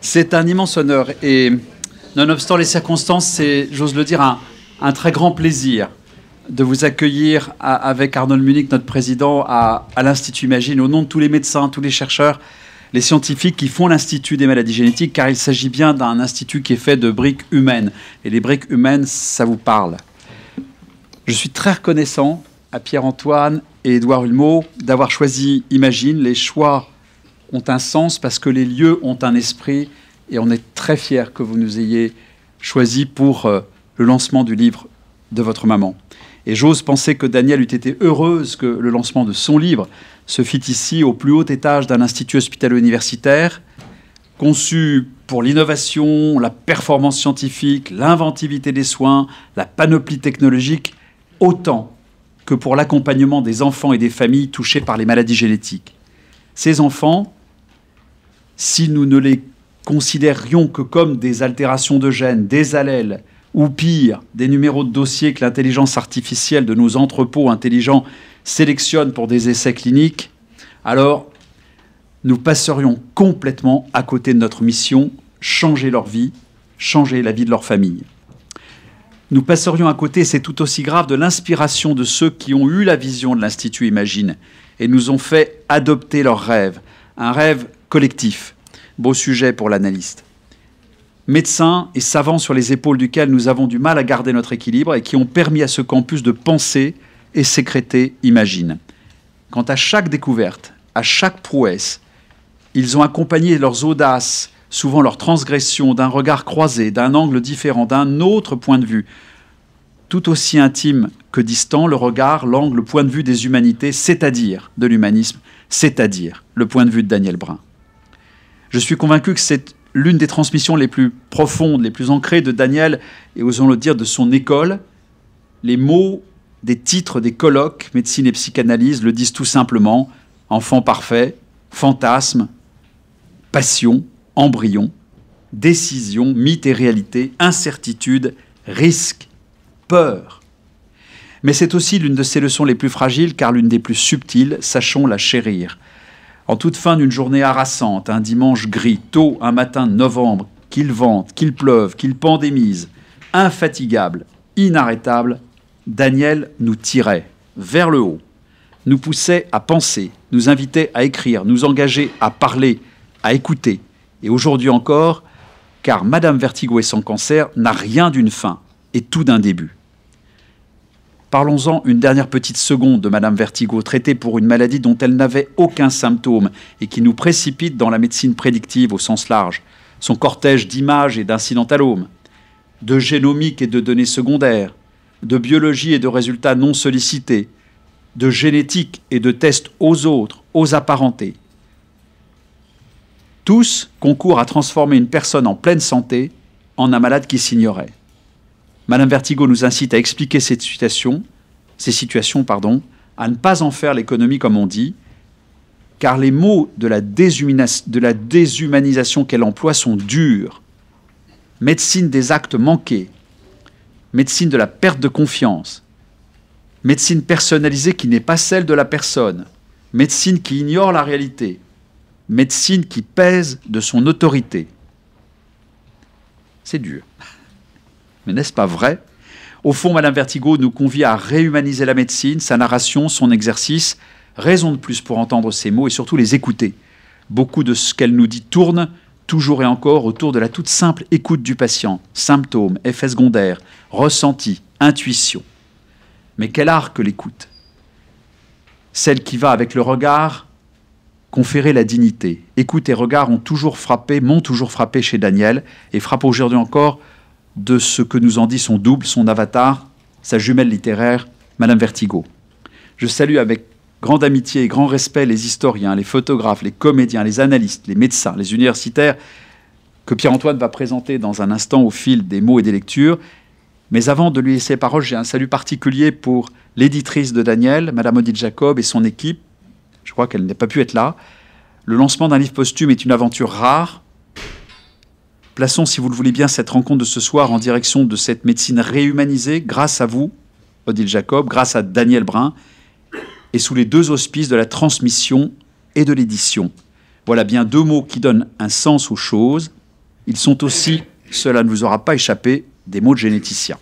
C'est un immense honneur et nonobstant les circonstances, c'est, j'ose le dire, un, très grand plaisir de vous accueillir avec Arnold Munich, notre président, à, l'Institut Imagine, au nom de tous les médecins, tous les chercheurs, les scientifiques qui font l'Institut des maladies génétiques, car il s'agit bien d'un institut qui est fait de briques humaines. Et les briques humaines, ça vous parle. Je suis très reconnaissant à Pierre-Antoine et Édouard Hulmeau d'avoir choisi Imagine. Les choix ont un sens parce que les lieux ont un esprit et on est très fiers que vous nous ayez choisis pour euh, le lancement du livre de votre maman. Et j'ose penser que Danielle eût été heureuse que le lancement de son livre se fit ici au plus haut étage d'un institut hospitalo-universitaire, conçu pour l'innovation, la performance scientifique, l'inventivité des soins, la panoplie technologique, autant que pour l'accompagnement des enfants et des familles touchés par les maladies génétiques. Ces enfants, si nous ne les considérions que comme des altérations de gènes, des allèles, ou pire, des numéros de dossiers que l'intelligence artificielle de nos entrepôts intelligents sélectionne pour des essais cliniques, alors nous passerions complètement à côté de notre mission, changer leur vie, changer la vie de leur famille. Nous passerions à côté, c'est tout aussi grave, de l'inspiration de ceux qui ont eu la vision de l'Institut Imagine et nous ont fait adopter leur rêve, un rêve collectif. Beau sujet pour l'analyste. Médecins et savants sur les épaules duquel nous avons du mal à garder notre équilibre et qui ont permis à ce campus de penser et sécréter Imagine. Quant à chaque découverte, à chaque prouesse, ils ont accompagné leurs audaces, souvent leurs transgressions, d'un regard croisé, d'un angle différent, d'un autre point de vue. Tout aussi intime que distant, le regard, l'angle, le point de vue des humanités, c'est-à-dire de l'humanisme, c'est-à-dire le point de vue de Daniel Brun. Je suis convaincu que c'est l'une des transmissions les plus profondes, les plus ancrées de Daniel, et osons le dire, de son école. Les mots des titres des colloques médecine et psychanalyse le disent tout simplement enfant parfait, fantasme, passion, embryon, décision, mythe et réalité, incertitude, risque, peur. Mais c'est aussi l'une de ses leçons les plus fragiles car l'une des plus subtiles, sachons la chérir. En toute fin d'une journée harassante, un dimanche gris, tôt un matin de novembre, qu'il vente, qu'il pleuve, qu'il pandémise, infatigable, inarrêtable, Daniel nous tirait vers le haut, nous poussait à penser, nous invitait à écrire, nous engageait à parler, à écouter. Et aujourd'hui encore, car Madame Vertigo et son cancer n'a rien d'une fin et tout d'un début. Parlons-en une dernière petite seconde de Madame Vertigo, traitée pour une maladie dont elle n'avait aucun symptôme et qui nous précipite dans la médecine prédictive au sens large. Son cortège d'images et d'incidentalomes, de génomiques et de données secondaires, de biologie et de résultats non sollicités, de génétique et de tests aux autres, aux apparentés. Tous concourent à transformer une personne en pleine santé en un malade qui s'ignorait. Madame Vertigo nous incite à expliquer cette situation, ces situations, pardon, à ne pas en faire l'économie comme on dit, car les mots de la, de la déshumanisation qu'elle emploie sont durs. Médecine des actes manqués, médecine de la perte de confiance, médecine personnalisée qui n'est pas celle de la personne, médecine qui ignore la réalité, médecine qui pèse de son autorité. C'est dur n'est-ce pas vrai Au fond, Madame Vertigo nous convie à réhumaniser la médecine, sa narration, son exercice. Raison de plus pour entendre ces mots et surtout les écouter. Beaucoup de ce qu'elle nous dit tourne, toujours et encore, autour de la toute simple écoute du patient, symptômes, effets secondaires, ressentis, intuition. Mais quel art que l'écoute Celle qui va avec le regard conférer la dignité. Écoute et regard ont toujours frappé, m'ont toujours frappé chez Daniel et frappent aujourd'hui encore de ce que nous en dit son double, son avatar, sa jumelle littéraire, Madame Vertigo. Je salue avec grande amitié et grand respect les historiens, les photographes, les comédiens, les analystes, les médecins, les universitaires, que Pierre-Antoine va présenter dans un instant au fil des mots et des lectures. Mais avant de lui laisser la parole, j'ai un salut particulier pour l'éditrice de Daniel, Madame Odile Jacob et son équipe. Je crois qu'elle n'a pas pu être là. Le lancement d'un livre posthume est une aventure rare, Plaçons, si vous le voulez bien, cette rencontre de ce soir en direction de cette médecine réhumanisée grâce à vous, Odile Jacob, grâce à Daniel Brun, et sous les deux auspices de la transmission et de l'édition. Voilà bien deux mots qui donnent un sens aux choses. Ils sont aussi, cela ne vous aura pas échappé, des mots de généticien.